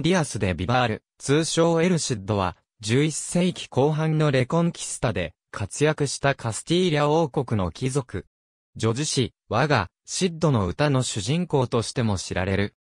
ディアス・デ・ビバール、通称エルシッドは、11世紀後半のレコンキスタで活躍したカスティーリャ王国の貴族。女子詩、我が、シッドの歌の主人公としても知られる。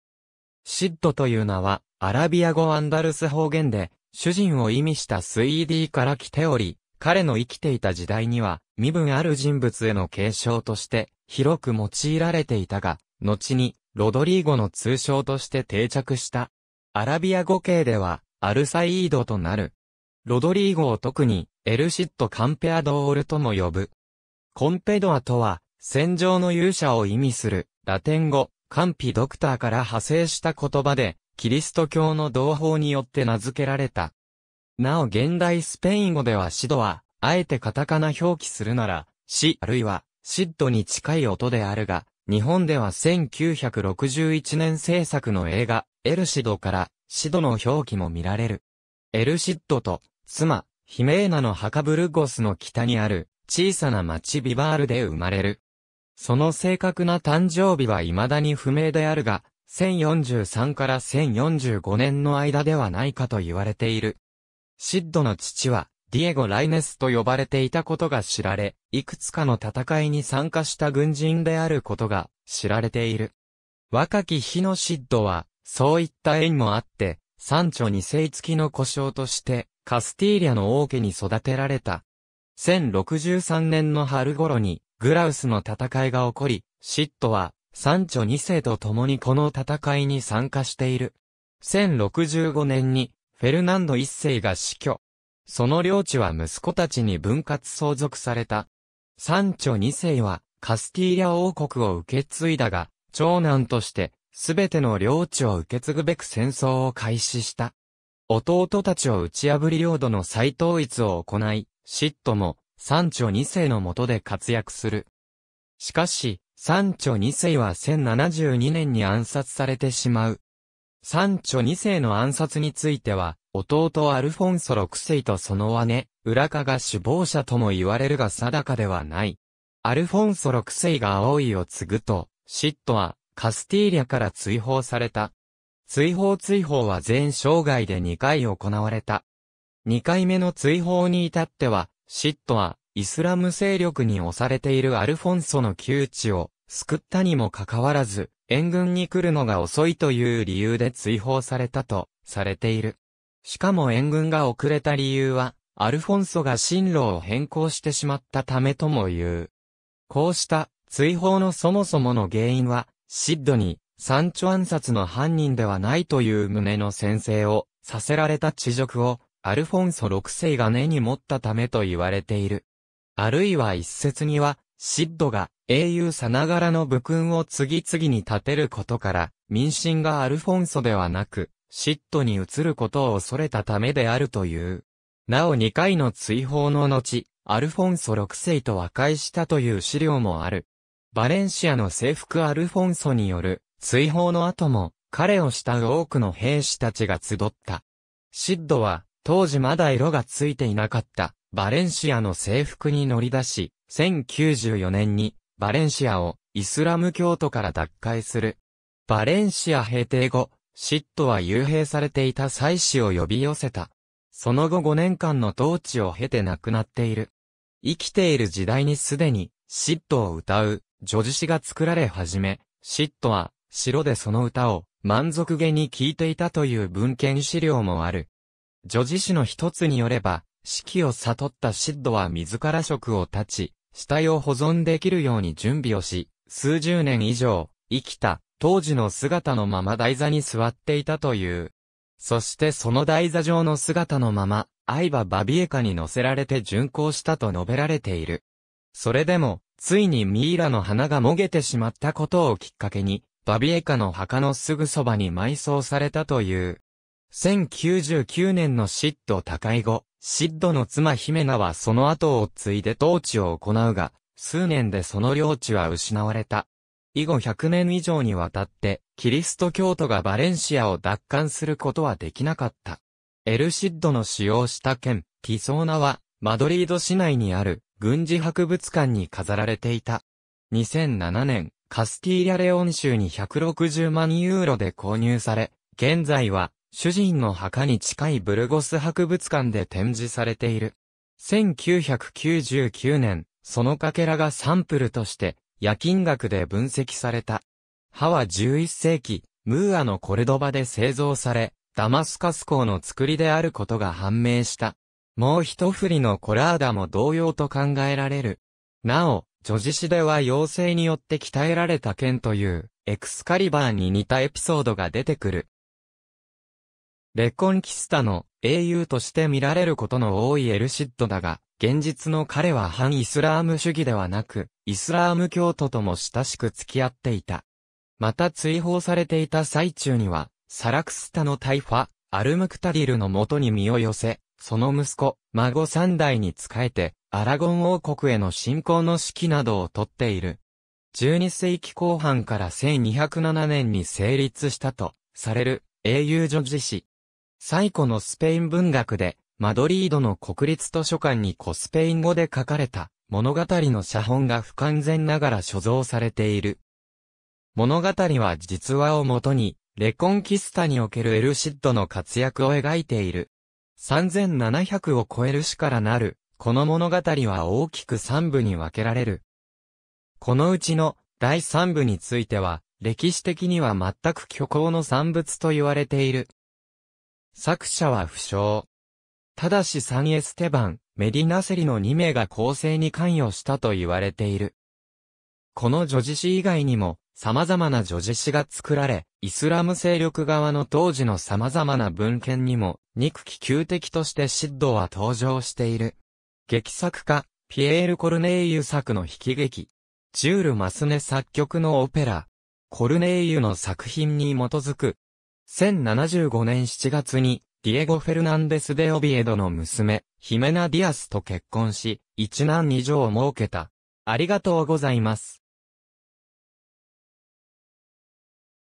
シッドという名は、アラビア語アンダルス方言で、主人を意味したスイーディーから来ており、彼の生きていた時代には、身分ある人物への継承として、広く用いられていたが、後に、ロドリーゴの通称として定着した。アラビア語系では、アルサイードとなる。ロドリーゴを特に、エルシット・カンペアドールとも呼ぶ。コンペドアとは、戦場の勇者を意味する、ラテン語、カンピドクターから派生した言葉で、キリスト教の同胞によって名付けられた。なお現代スペイン語ではシドは、あえてカタカナ表記するなら、シあるいは、シッドに近い音であるが、日本では1961年制作の映画、エルシドからシドの表記も見られる。エルシッドと妻、ヒメーナの墓ブルゴスの北にある小さな町ビバールで生まれる。その正確な誕生日は未だに不明であるが、1043から1045年の間ではないかと言われている。シッドの父は、ディエゴ・ライネスと呼ばれていたことが知られ、いくつかの戦いに参加した軍人であることが知られている。若き日のシッドは、そういった縁もあって、山頂に世付きの故障として、カスティーリャの王家に育てられた。1063年の春頃に、グラウスの戦いが起こり、シットは、山頂二世と共にこの戦いに参加している。1065年に、フェルナンド一世が死去。その領地は息子たちに分割相続された。山頂二世は、カスティーリャ王国を受け継いだが、長男として、すべての領地を受け継ぐべく戦争を開始した。弟たちを打ち破り領土の再統一を行い、嫉妬も、三丁二世の下で活躍する。しかし、三丁二世は1072年に暗殺されてしまう。三丁二世の暗殺については、弟アルフォンソ六世とその姉、浦賀が首謀者とも言われるが定かではない。アルフォンソ六世が青いを継ぐと、嫉妬は、カスティーリャから追放された。追放追放は全生涯で2回行われた。2回目の追放に至っては、シットは、イスラム勢力に押されているアルフォンソの窮地を救ったにもかかわらず、援軍に来るのが遅いという理由で追放されたとされている。しかも援軍が遅れた理由は、アルフォンソが進路を変更してしまったためとも言う。こうした追放のそもそもの原因は、シッドに、三頂暗殺の犯人ではないという旨の宣誓をさせられた地辱を、アルフォンソ6世が根に持ったためと言われている。あるいは一説には、シッドが英雄さながらの武勲を次々に立てることから、民心がアルフォンソではなく、シッドに移ることを恐れたためであるという。なお2回の追放の後、アルフォンソ6世と和解したという資料もある。バレンシアの征服アルフォンソによる追放の後も、彼を慕う多くの兵士たちが集った。シッドは、当時まだ色がついていなかった、バレンシアの征服に乗り出し、1094年に、バレンシアを、イスラム教徒から脱回する。バレンシア平定後、シッドは幽閉されていた妻子を呼び寄せた。その後5年間の統治を経て亡くなっている。生きている時代にすでに、シッドを歌う女児詩が作られ始め、シットは、城でその歌を、満足げに聴いていたという文献資料もある。女児詩の一つによれば、四季を悟ったシッドは自ら職を立ち、死体を保存できるように準備をし、数十年以上、生きた、当時の姿のまま台座に座っていたという。そしてその台座上の姿のまま、愛馬バビエカに乗せられて巡行したと述べられている。それでも、ついにミイラの花がもげてしまったことをきっかけに、バビエカの墓のすぐそばに埋葬されたという。1099年のシッド他界後、シッドの妻ヒメナはその後を継いで統治を行うが、数年でその領地は失われた。以後100年以上にわたって、キリスト教徒がバレンシアを奪還することはできなかった。エルシッドの使用した剣、ティソーナは、マドリード市内にある、軍事博物館に飾られていた。2007年、カスティーリャ・レオン州に160万ユーロで購入され、現在は主人の墓に近いブルゴス博物館で展示されている。1999年、そのかけらがサンプルとして夜金額で分析された。歯は11世紀、ムーアのコルドバで製造され、ダマスカス港の作りであることが判明した。もう一振りのコラーダも同様と考えられる。なお、女子詩では妖精によって鍛えられた剣という、エクスカリバーに似たエピソードが出てくる。レコンキスタの英雄として見られることの多いエルシッドだが、現実の彼は反イスラーム主義ではなく、イスラーム教徒とも親しく付き合っていた。また追放されていた最中には、サラクスタの大ファ、アルムクタディルの元に身を寄せ、その息子、孫三代に仕えて、アラゴン王国への侵攻の指揮などをとっている。12世紀後半から1207年に成立したと、される、英雄女子史。最古のスペイン文学で、マドリードの国立図書館にコスペイン語で書かれた、物語の写本が不完全ながら所蔵されている。物語は実話をもとに、レコンキスタにおけるエルシッドの活躍を描いている。3700を超える詩からなる、この物語は大きく3部に分けられる。このうちの第3部については、歴史的には全く虚構の産物と言われている。作者は不詳。ただしサンエステバン、メディナセリの2名が構成に関与したと言われている。この女子詩以外にも、様々な叙事詩が作られ、イスラム勢力側の当時の様々な文献にも、憎き旧敵としてシッドは登場している。劇作家、ピエール・コルネイユ作の引き劇。ジュール・マスネ作曲のオペラ。コルネイユの作品に基づく。1075年7月に、ディエゴ・フェルナンデス・デ・オビエドの娘、ヒメナ・ディアスと結婚し、一男二女を設けた。ありがとうございます。